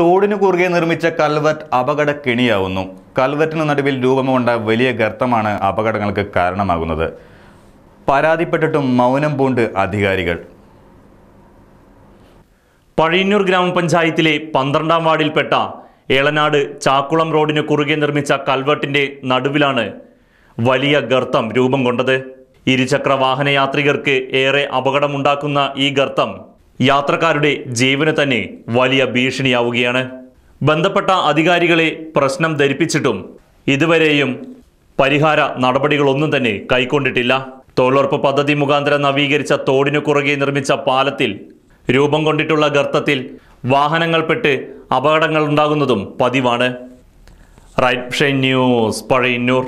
തോടിനു കുറുകെ നിർമ്മിച്ച കൽവറ്റ് അപകട കെണിയാവുന്നു കൽവറ്റിന് നടുവിൽ രൂപമുണ്ട വലിയ ഗർത്തമാണ് അപകടങ്ങൾക്ക് കാരണമാകുന്നത് പരാതിപ്പെട്ടിട്ടും മൗനം പൂണ്ട് അധികാരികൾ പഴയന്നൂർ ഗ്രാമപഞ്ചായത്തിലെ പന്ത്രണ്ടാം വാർഡിൽപ്പെട്ട ഏളനാട് ചാക്കുളം റോഡിന് കുറുകെ നിർമ്മിച്ച കൽവെട്ടിന്റെ നടുവിലാണ് വലിയ ഗർത്തം രൂപം കൊണ്ടത് ഇരുചക്ര വാഹനയാത്രികർക്ക് ഏറെ അപകടമുണ്ടാക്കുന്ന ഈ ഗർത്തം യാത്രക്കാരുടെ ജീവന് തന്നെ വലിയ ഭീഷണിയാവുകയാണ് ബന്ധപ്പെട്ട അധികാരികളെ പ്രശ്നം ധരിപ്പിച്ചിട്ടും ഇതുവരെയും പരിഹാര നടപടികളൊന്നും തന്നെ കൈക്കൊണ്ടിട്ടില്ല തൊഴിലുറപ്പ് പദ്ധതി മുഖാന്തരം നവീകരിച്ച തോടിനു കുറുകെ നിർമ്മിച്ച പാലത്തിൽ രൂപം കൊണ്ടിട്ടുള്ള ഗർത്തത്തിൽ വാഹനങ്ങൾ പെട്ട് അപകടങ്ങൾ ഉണ്ടാകുന്നതും പതിവാണ് റൈറ്റ് ഷൈൻ ന്യൂസ് പഴയന്നൂർ